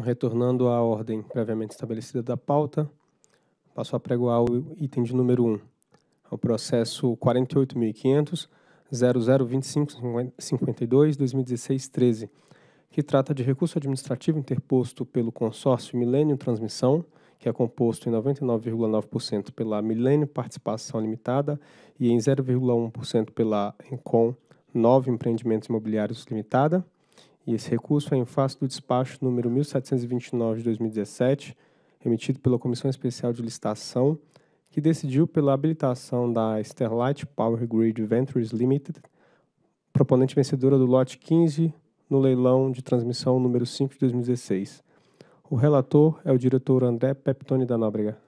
Retornando à ordem previamente estabelecida da pauta, passo a pregoar o item de número 1, ao processo 48.500.00.25.52.2016.13, que trata de recurso administrativo interposto pelo consórcio Milênio Transmissão, que é composto em 99,9% pela Milênio Participação Limitada e em 0,1% pela Encom 9 Empreendimentos Imobiliários Limitada, e esse recurso é em face do despacho número 1729 de 2017, emitido pela Comissão Especial de Licitação, que decidiu pela habilitação da Sterlite Power Grid Ventures Limited, proponente vencedora do lote 15 no leilão de transmissão número 5 de 2016. O relator é o diretor André Peptoni da Nóbrega.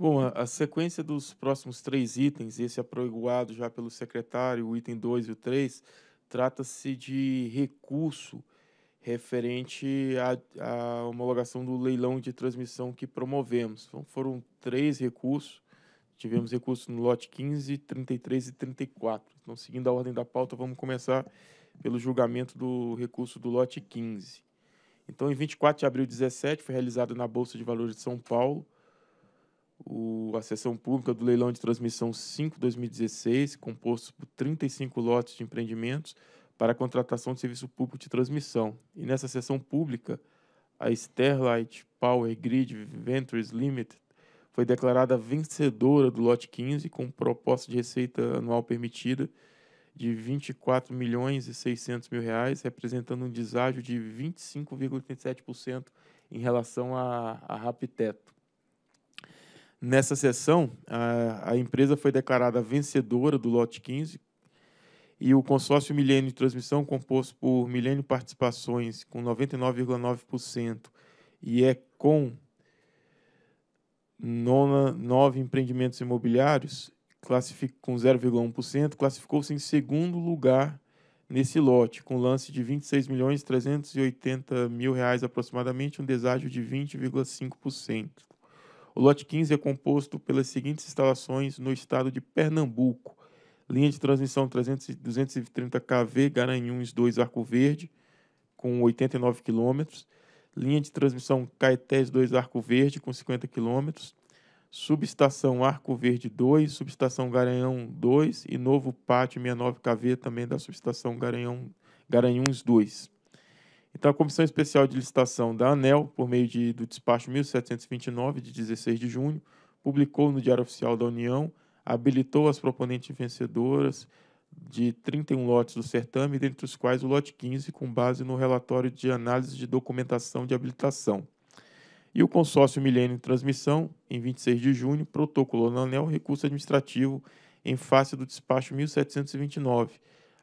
Bom, a sequência dos próximos três itens, esse é aprovado já pelo secretário, o item 2 e o 3, trata-se de recurso referente à, à, homologação do leilão de transmissão que promovemos. Então, foram três recursos, tivemos recurso no lote 15, 33 e 34. Então, seguindo a ordem da pauta, vamos começar pelo julgamento do recurso do lote 15. Então, em 24 de abril de 17, foi realizada na Bolsa de Valores de São Paulo o, a sessão pública do leilão de transmissão 5-2016, composto por 35 lotes de empreendimentos para a contratação de serviço público de transmissão. E nessa sessão pública, a Sterlight Power Grid Ventures Limited foi declarada vencedora do lote 15 com proposta de receita anual permitida de 24 milhões e 600 mil reais, representando um deságio de 25,37% em relação à, à teto. Nessa sessão, a, a empresa foi declarada vencedora do lote 15 e o consórcio Milênio de Transmissão, composto por Milênio Participações com 99,9% e é com nona, nove empreendimentos imobiliários, com 0,1%, classificou-se em segundo lugar nesse lote, com lance de R$ 26.380.000, mil reais aproximadamente, um deságio de 20,5%. O lote 15 é composto pelas seguintes instalações no estado de Pernambuco: linha de transmissão 300, 230 kV Garanhuns 2 Arco Verde, com 89 km, linha de transmissão Caetés 2 Arco Verde, com 50 km, subestação Arco Verde 2, subestação Garanhão 2 e novo pátio 69 kV também da subestação Garanhão, Garanhuns 2. Então, a Comissão Especial de Licitação da ANEL, por meio de, do despacho 1729, de 16 de junho, publicou no Diário Oficial da União, habilitou as proponentes vencedoras de 31 lotes do certame, dentre os quais o lote 15, com base no relatório de análise de documentação de habilitação. E o consórcio Milênio Transmissão, em 26 de junho, protocolou na ANEL recurso administrativo em face do despacho 1729,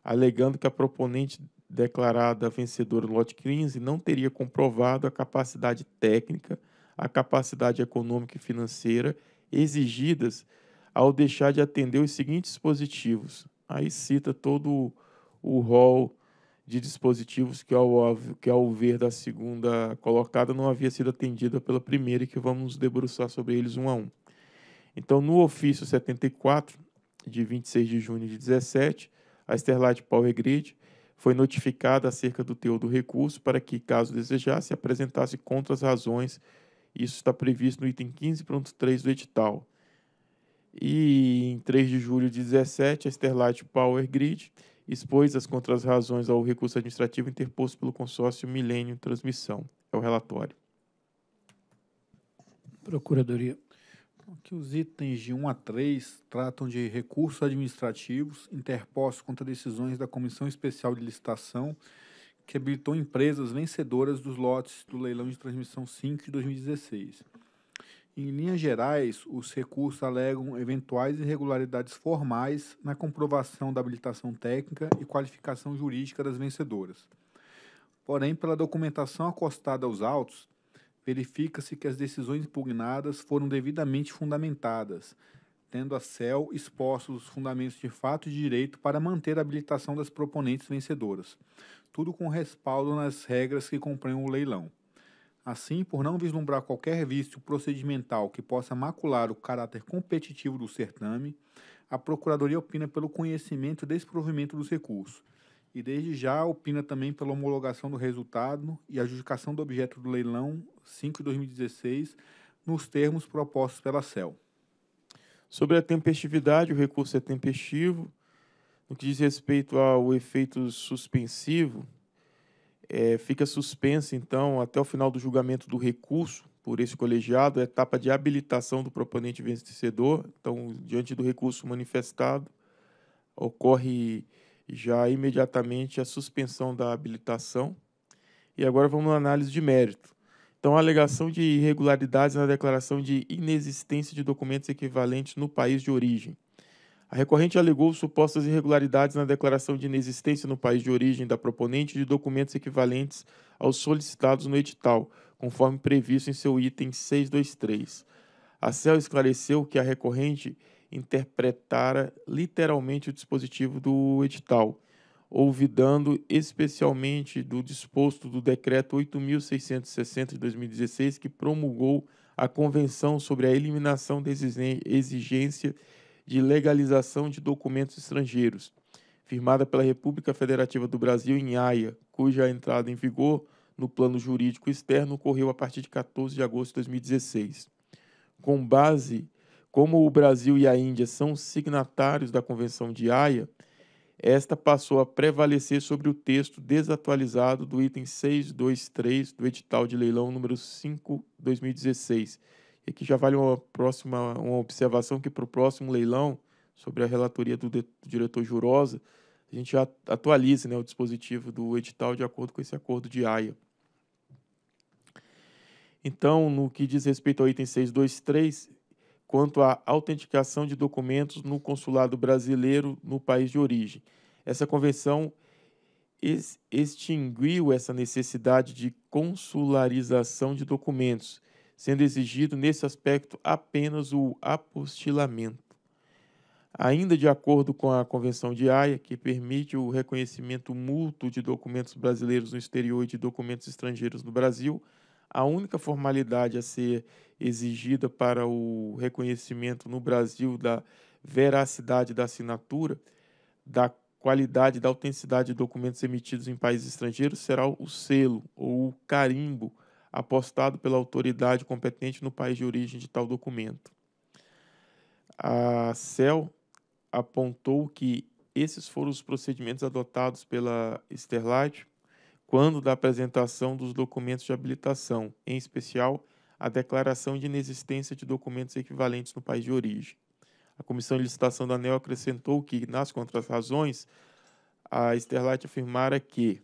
alegando que a proponente declarada vencedora no lote 15 não teria comprovado a capacidade técnica, a capacidade econômica e financeira exigidas ao deixar de atender os seguintes dispositivos. Aí cita todo o rol de dispositivos que ao, que ao ver da segunda colocada não havia sido atendida pela primeira e que vamos debruçar sobre eles um a um. Então, no ofício 74, de 26 de junho de 17, a Sterlite Power Grid foi notificada acerca do teor do recurso para que, caso desejasse, apresentasse contra as razões. Isso está previsto no item 15.3 do edital. E em 3 de julho de 2017, a Sterlite Power Grid expôs as contras-razões ao recurso administrativo interposto pelo consórcio Milênio Transmissão. É o relatório. Procuradoria que os itens de 1 a 3 tratam de recursos administrativos interpostos contra decisões da Comissão Especial de Licitação que habilitou empresas vencedoras dos lotes do leilão de transmissão 5 de 2016. Em linhas gerais, os recursos alegam eventuais irregularidades formais na comprovação da habilitação técnica e qualificação jurídica das vencedoras. Porém, pela documentação acostada aos autos, verifica-se que as decisões impugnadas foram devidamente fundamentadas, tendo a CEL exposto os fundamentos de fato e de direito para manter a habilitação das proponentes vencedoras, tudo com respaldo nas regras que compõem o leilão. Assim, por não vislumbrar qualquer vício procedimental que possa macular o caráter competitivo do certame, a Procuradoria opina pelo conhecimento e desprovimento dos recursos e desde já opina também pela homologação do resultado e adjudicação do objeto do leilão 5 de 2016 nos termos propostos pela CEL. Sobre a tempestividade, o recurso é tempestivo. No que diz respeito ao efeito suspensivo, é, fica suspensa, então, até o final do julgamento do recurso por esse colegiado, a etapa de habilitação do proponente vencedor. Então, diante do recurso manifestado, ocorre já imediatamente a suspensão da habilitação. E agora vamos à análise de mérito. Então, a alegação de irregularidades na declaração de inexistência de documentos equivalentes no país de origem. A recorrente alegou supostas irregularidades na declaração de inexistência no país de origem da proponente de documentos equivalentes aos solicitados no edital, conforme previsto em seu item 623. A CEL esclareceu que a recorrente interpretara literalmente o dispositivo do edital, ouvidando especialmente do disposto do Decreto 8.660 de 2016, que promulgou a Convenção sobre a Eliminação da Exigência de Legalização de Documentos Estrangeiros, firmada pela República Federativa do Brasil em Haia, cuja entrada em vigor no plano jurídico externo ocorreu a partir de 14 de agosto de 2016. Com base como o Brasil e a Índia são signatários da Convenção de Haia, esta passou a prevalecer sobre o texto desatualizado do item 623 do edital de leilão número 5/2016. E aqui já vale uma próxima uma observação que para o próximo leilão, sobre a relatoria do, de, do diretor Jurosa, a gente já atualiza né, o dispositivo do edital de acordo com esse acordo de AIA. Então, no que diz respeito ao item 623, quanto à autenticação de documentos no consulado brasileiro no país de origem. Essa convenção extinguiu essa necessidade de consularização de documentos, sendo exigido nesse aspecto apenas o apostilamento. Ainda de acordo com a Convenção de Haia, que permite o reconhecimento mútuo de documentos brasileiros no exterior e de documentos estrangeiros no Brasil, a única formalidade a ser exigida para o reconhecimento no Brasil da veracidade da assinatura, da qualidade da autenticidade de documentos emitidos em países estrangeiros será o selo ou o carimbo apostado pela autoridade competente no país de origem de tal documento. A CEL apontou que esses foram os procedimentos adotados pela Sterlite quando da apresentação dos documentos de habilitação, em especial a declaração de inexistência de documentos equivalentes no país de origem. A Comissão de Licitação da ANEL acrescentou que, nas contrarrazões, a Sterlite afirmara que,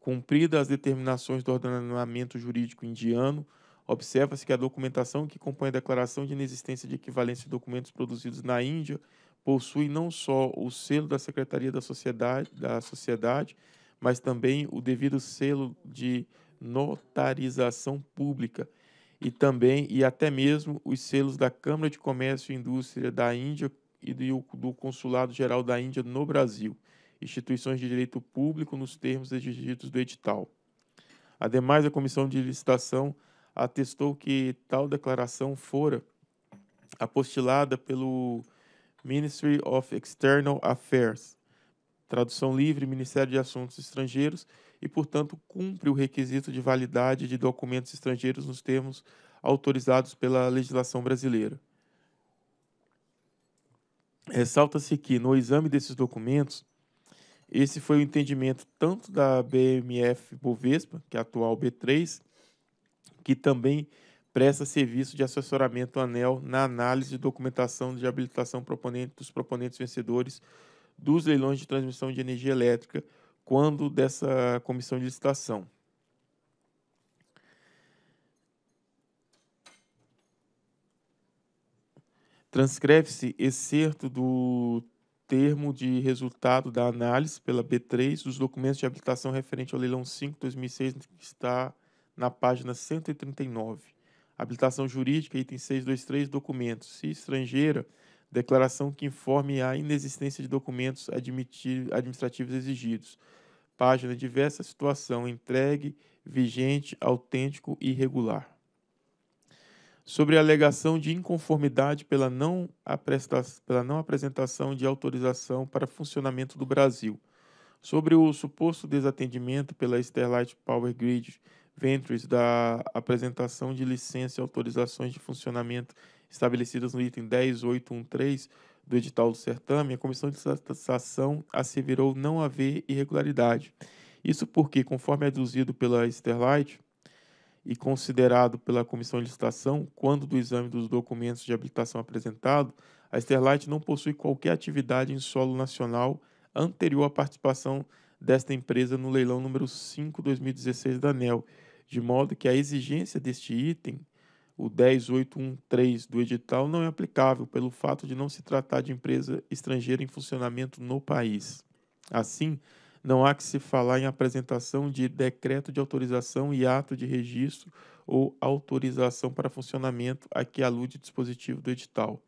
cumpridas as determinações do ordenamento jurídico indiano, observa-se que a documentação que compõe a declaração de inexistência de equivalência de documentos produzidos na Índia possui não só o selo da Secretaria da Sociedade, da sociedade mas também o devido selo de notarização pública e também e até mesmo os selos da Câmara de Comércio e Indústria da Índia e do, do Consulado Geral da Índia no Brasil, instituições de direito público nos termos exigidos do edital. Ademais, a comissão de licitação atestou que tal declaração fora apostilada pelo Ministry of External Affairs tradução livre, Ministério de Assuntos Estrangeiros, e, portanto, cumpre o requisito de validade de documentos estrangeiros nos termos autorizados pela legislação brasileira. Ressalta-se que, no exame desses documentos, esse foi o entendimento tanto da BMF Bovespa, que é a atual B3, que também presta serviço de assessoramento ANEL na análise de documentação de habilitação proponente, dos proponentes vencedores dos leilões de transmissão de energia elétrica quando dessa comissão de licitação. Transcreve-se excerto do termo de resultado da análise pela B3 dos documentos de habilitação referente ao leilão 5/2006 que está na página 139. Habilitação jurídica, item 623, documentos. Se estrangeira, declaração que informe a inexistência de documentos administrativos exigidos, página diversa situação entregue, vigente, autêntico e regular. Sobre a alegação de inconformidade pela não, pela não apresentação de autorização para funcionamento do Brasil. Sobre o suposto desatendimento pela Sterlite Power Grid Ventures da apresentação de licença e autorizações de funcionamento estabelecidas no item 10813 do edital do certame, a comissão de satisfação asseverou não haver irregularidade. Isso porque, conforme aduzido pela Sterlite e considerado pela comissão de licitação, quando do exame dos documentos de habilitação apresentado, a Sterlite não possui qualquer atividade em solo nacional anterior à participação desta empresa no leilão número 5/2016 da ANEL, de modo que a exigência deste item o 10813 do edital não é aplicável pelo fato de não se tratar de empresa estrangeira em funcionamento no país. Assim, não há que se falar em apresentação de decreto de autorização e ato de registro ou autorização para funcionamento a que alude o dispositivo do edital.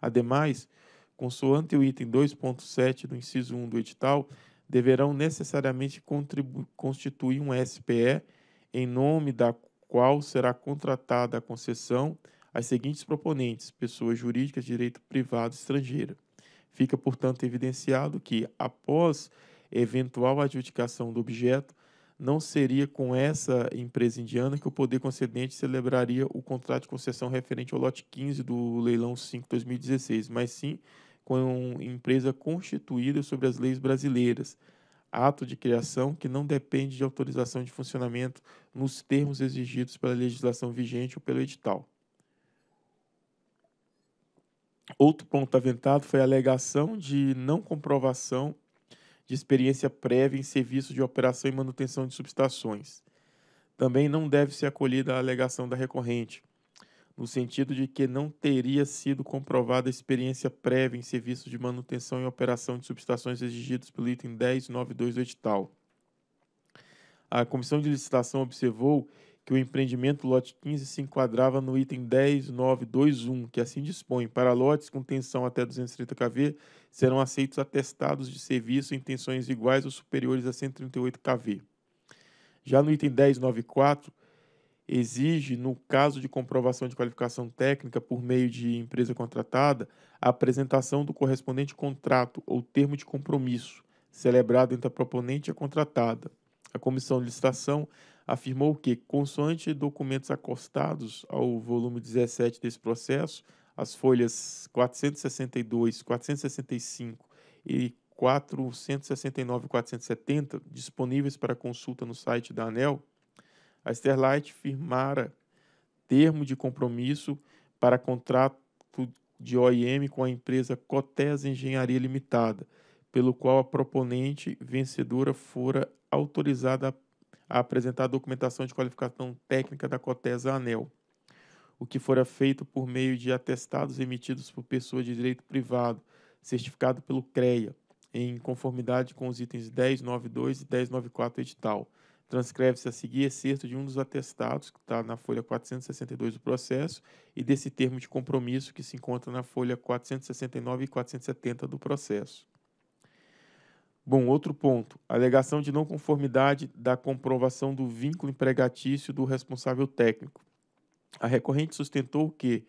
Ademais, consoante o item 2.7 do inciso 1 do edital, deverão necessariamente constituir um SPE em nome da qual será contratada a concessão às seguintes proponentes, pessoas jurídicas de direito privado estrangeira. Fica, portanto, evidenciado que, após eventual adjudicação do objeto, não seria com essa empresa indiana que o poder concedente celebraria o contrato de concessão referente ao lote 15 do leilão 5/2016, mas sim com empresa constituída sobre as leis brasileiras, ato de criação que não depende de autorização de funcionamento nos termos exigidos pela legislação vigente ou pelo edital. Outro ponto aventado foi a alegação de não comprovação de experiência prévia em serviço de operação e manutenção de subestações. Também não deve ser acolhida a alegação da recorrente no sentido de que não teria sido comprovada experiência prévia em serviços de manutenção e operação de subestações exigidos pelo item 1092 do edital. A Comissão de Licitação observou que o empreendimento lote 15 se enquadrava no item 10921, que assim dispõe: para lotes com tensão até 230 kV, serão aceitos atestados de serviço em tensões iguais ou superiores a 138 kV. Já no item 1094, exige, no caso de comprovação de qualificação técnica por meio de empresa contratada, a apresentação do correspondente contrato ou termo de compromisso, celebrado entre a proponente e a contratada. A comissão de licitação afirmou que, consoante documentos acostados ao volume 17 desse processo, as folhas 462, 465 e 469 e 470, disponíveis para consulta no site da ANEL, a Sterlite firmara termo de compromisso para contrato de OIM com a empresa Cotes Engenharia Limitada, pelo qual a proponente vencedora fora autorizada a apresentar a documentação de qualificação técnica da Cotesa Anel, o que fora feito por meio de atestados emitidos por pessoa de direito privado, certificado pelo CREA, em conformidade com os itens 1092 e 1094 edital, Transcreve-se a seguir excerto de um dos atestados, que está na folha 462 do processo, e desse termo de compromisso, que se encontra na folha 469 e 470 do processo. Bom, outro ponto. Alegação de não conformidade da comprovação do vínculo empregatício do responsável técnico. A recorrente sustentou que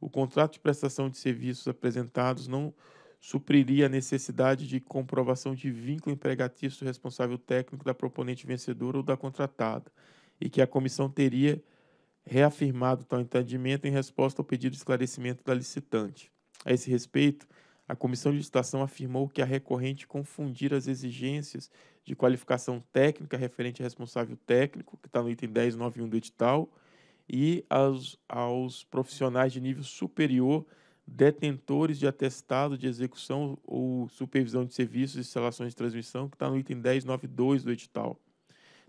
o contrato de prestação de serviços apresentados não supriria a necessidade de comprovação de vínculo empregatício responsável técnico da proponente vencedora ou da contratada, e que a comissão teria reafirmado tal entendimento em resposta ao pedido de esclarecimento da licitante. A esse respeito, a comissão de licitação afirmou que a é recorrente confundir as exigências de qualificação técnica referente a responsável técnico, que está no item 1091 do edital, e aos, aos profissionais de nível superior detentores de atestado de execução ou supervisão de serviços e instalações de transmissão, que está no item 1092 do edital.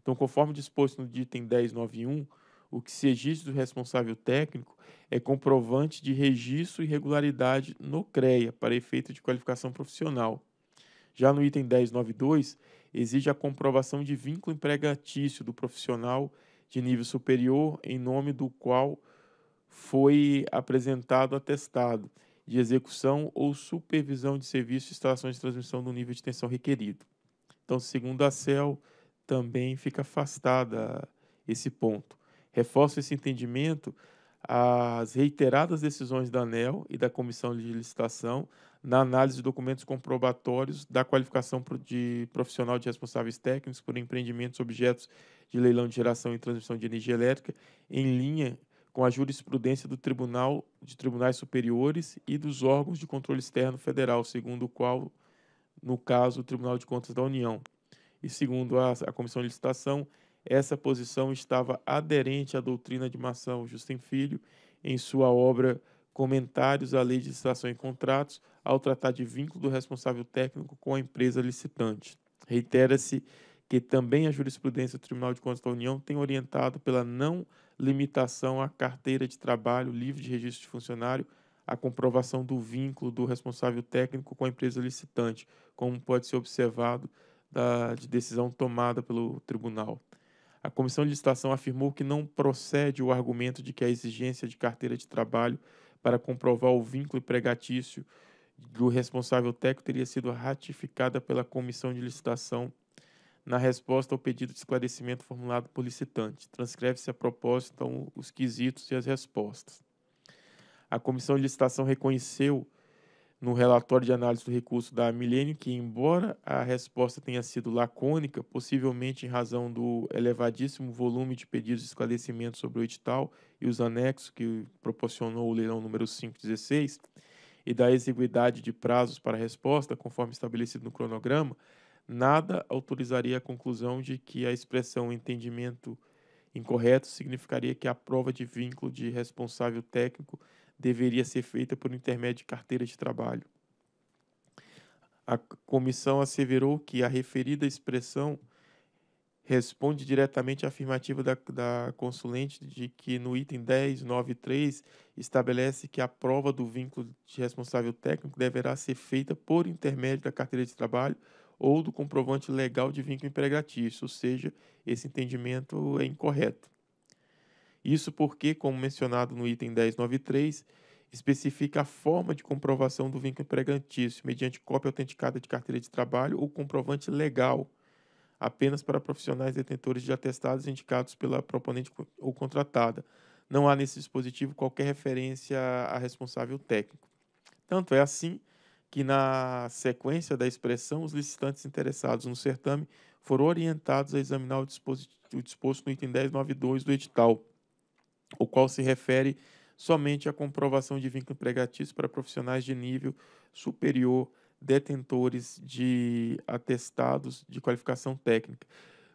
Então, conforme disposto no item 1091, o que se registra do responsável técnico é comprovante de registro e regularidade no CREA para efeito de qualificação profissional. Já no item 1092, exige a comprovação de vínculo empregatício do profissional de nível superior em nome do qual foi apresentado atestado de execução ou supervisão de serviço de instalações de transmissão no nível de tensão requerido. Então, segundo a CEL, também fica afastada esse ponto. Reforço esse entendimento as reiteradas decisões da ANEL e da Comissão de Licitação na análise de documentos comprobatórios da qualificação de profissional de responsáveis técnicos por empreendimentos objetos de leilão de geração e transmissão de energia elétrica em linha com a jurisprudência do Tribunal de Tribunais Superiores e dos órgãos de controle externo federal, segundo o qual, no caso, o Tribunal de Contas da União. E segundo a, a Comissão de Licitação, essa posição estava aderente à doutrina de Marçal Justin Filho em sua obra Comentários à Lei de Licitação e Contratos, ao tratar de vínculo do responsável técnico com a empresa licitante. Reitera-se que também a jurisprudência do Tribunal de Contas da União tem orientado pela não limitação à carteira de trabalho livre de registro de funcionário a comprovação do vínculo do responsável técnico com a empresa licitante, como pode ser observado da, de decisão tomada pelo tribunal. A comissão de licitação afirmou que não procede o argumento de que a exigência de carteira de trabalho para comprovar o vínculo empregatício do responsável técnico teria sido ratificada pela comissão de licitação na resposta ao pedido de esclarecimento formulado por licitante. Transcreve-se a proposta, então, os quesitos e as respostas. A comissão de licitação reconheceu no relatório de análise do recurso da Milênio que, embora a resposta tenha sido lacônica, possivelmente em razão do elevadíssimo volume de pedidos de esclarecimento sobre o edital e os anexos que proporcionou o leilão número 516, e da exiguidade de prazos para a resposta, conforme estabelecido no cronograma, nada autorizaria a conclusão de que a expressão entendimento incorreto significaria que a prova de vínculo de responsável técnico deveria ser feita por intermédio de carteira de trabalho. A comissão asseverou que a referida expressão responde diretamente à afirmativa da, da consulente de que no item 1093 estabelece que a prova do vínculo de responsável técnico deverá ser feita por intermédio da carteira de trabalho ou do comprovante legal de vínculo empregatício, ou seja, esse entendimento é incorreto. Isso porque, como mencionado no item 1093, especifica a forma de comprovação do vínculo empregatício, mediante cópia autenticada de carteira de trabalho ou comprovante legal, apenas para profissionais detentores de atestados indicados pela proponente ou contratada. Não há nesse dispositivo qualquer referência a responsável técnico. Tanto é assim que, na sequência da expressão, os licitantes interessados no certame foram orientados a examinar o, o disposto no item 1092 do edital, o qual se refere somente à comprovação de vínculo empregatício para profissionais de nível superior detentores de atestados de qualificação técnica.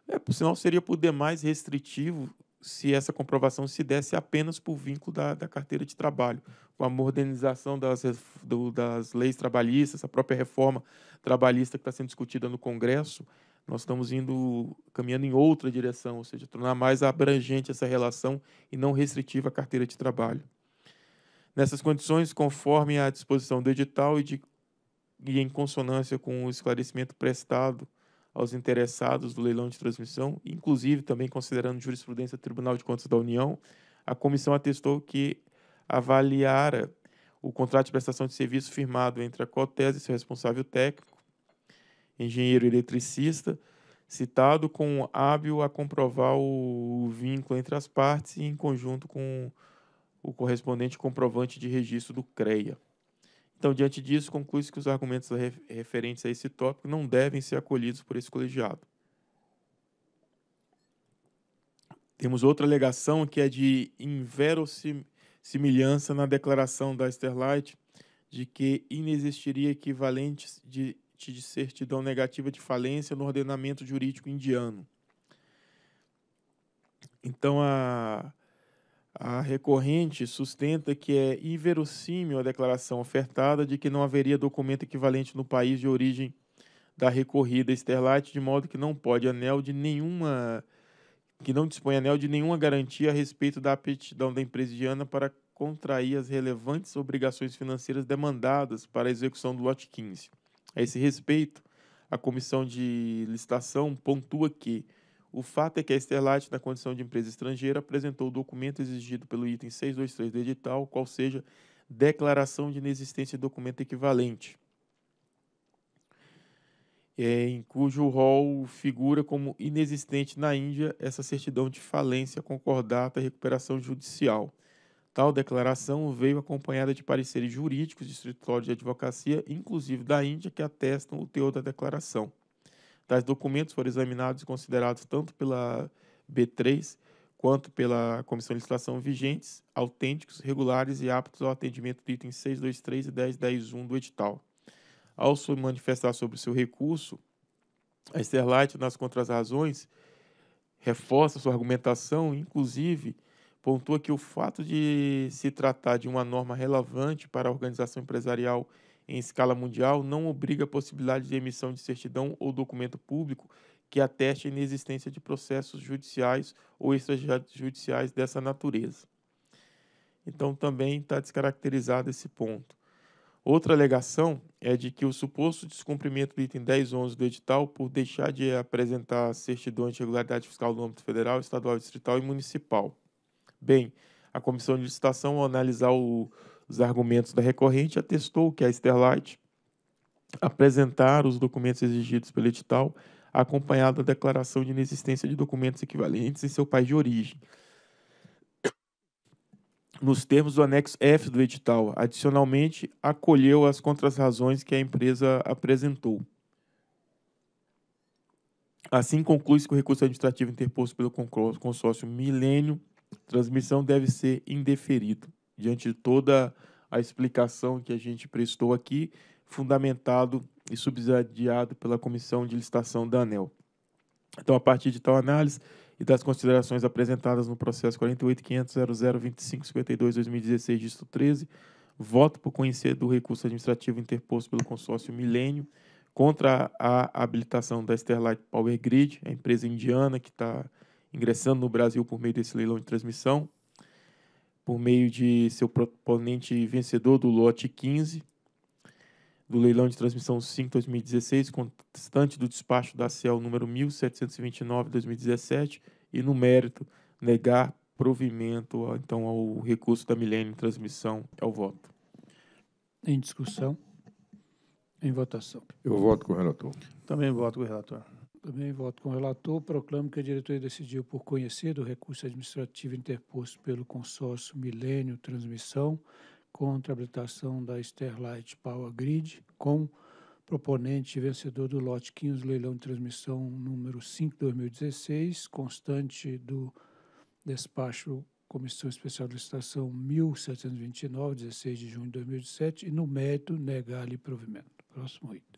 É, por sinal, seria por demais restritivo se essa comprovação se desse apenas por vínculo da, da carteira de trabalho, com a modernização das, do, das leis trabalhistas, a própria reforma trabalhista que está sendo discutida no Congresso, nós estamos indo caminhando em outra direção, ou seja, tornar mais abrangente essa relação e não restritiva a carteira de trabalho. Nessas condições, conforme a disposição do edital e, de, e em consonância com o esclarecimento prestado aos interessados do leilão de transmissão, inclusive também considerando jurisprudência do Tribunal de Contas da União, a comissão atestou que avaliara o contrato de prestação de serviço firmado entre a Cotesa e seu responsável técnico, engenheiro eletricista, citado com hábil a comprovar o vínculo entre as partes e em conjunto com o correspondente comprovante de registro do CREA. Então, diante disso, conclui-se que os argumentos referentes a esse tópico não devem ser acolhidos por esse colegiado. Temos outra alegação que é de inverossimilhança na declaração da Esterlight de que inexistiria equivalente de, de certidão negativa de falência no ordenamento jurídico indiano. Então, a, a recorrente sustenta que é inverossímil a declaração ofertada de que não haveria documento equivalente no país de origem da recorrida Sterlite, de modo que não pode anel de nenhuma que não dispõe anel de nenhuma garantia a respeito da aptidão da empresa para contrair as relevantes obrigações financeiras demandadas para a execução do lote 15. A esse respeito, a comissão de licitação pontua que o fato é que a Sterlite, na condição de empresa estrangeira, apresentou o documento exigido pelo item 623 do edital, qual seja declaração de inexistência de documento equivalente, é, em cujo rol figura como inexistente na Índia essa certidão de falência concordata e recuperação judicial. Tal declaração veio acompanhada de pareceres jurídicos de escritórios de advocacia, inclusive da Índia, que atestam o teor da declaração tais documentos foram examinados e considerados tanto pela B3 quanto pela Comissão de Licitação vigentes, autênticos, regulares e aptos ao atendimento do item 623 e 10.10.1 do edital. Ao se manifestar sobre o seu recurso, a Sterlight, nas contras-razões, reforça sua argumentação, inclusive pontua que o fato de se tratar de uma norma relevante para a organização empresarial e em escala mundial não obriga a possibilidade de emissão de certidão ou documento público que ateste a inexistência de processos judiciais ou extrajudiciais dessa natureza. Então, também está descaracterizado esse ponto. Outra alegação é de que o suposto descumprimento do item 1011 do edital por deixar de apresentar certidões de regularidade fiscal no âmbito federal, estadual, distrital e municipal. Bem, a comissão de licitação, ao analisar o os argumentos da recorrente, atestou que a Sterlite apresentara os documentos exigidos pelo edital, acompanhado da declaração de inexistência de documentos equivalentes em seu país de origem. Nos termos do anexo F do edital, adicionalmente, acolheu as contrarrazões que a empresa apresentou. Assim conclui-se que o recurso administrativo interposto pelo consórcio Milênio Transmissão deve ser indeferido diante de toda a explicação que a gente prestou aqui, fundamentado e subsidiado pela Comissão de Licitação da ANEL. Então, a partir de tal análise e das considerações apresentadas no processo 48.500.0025.52.2016, disto 13, voto por conhecer do recurso administrativo interposto pelo consórcio Milênio contra a habilitação da Sterlite Power Grid, a empresa indiana que está ingressando no Brasil por meio desse leilão de transmissão, por meio de seu proponente vencedor do lote 15 do leilão de transmissão 5/2016, constante do despacho da CEL número 1729/2017 e no mérito negar provimento então ao recurso da Milênio transmissão ao é voto. Em discussão, em votação. Eu voto com o relator. Também voto com o relator. Também voto com o relator. Proclamo que a diretoria decidiu por conhecer do recurso administrativo interposto pelo consórcio Milênio Transmissão contra a habilitação da Sterlight Power Grid com proponente vencedor do lote 15 leilão de transmissão número 5/2016, constante do despacho Comissão Especial de Licitação 1729, 16 de junho de 2007, e no mérito negar-lhe provimento. Próximo item.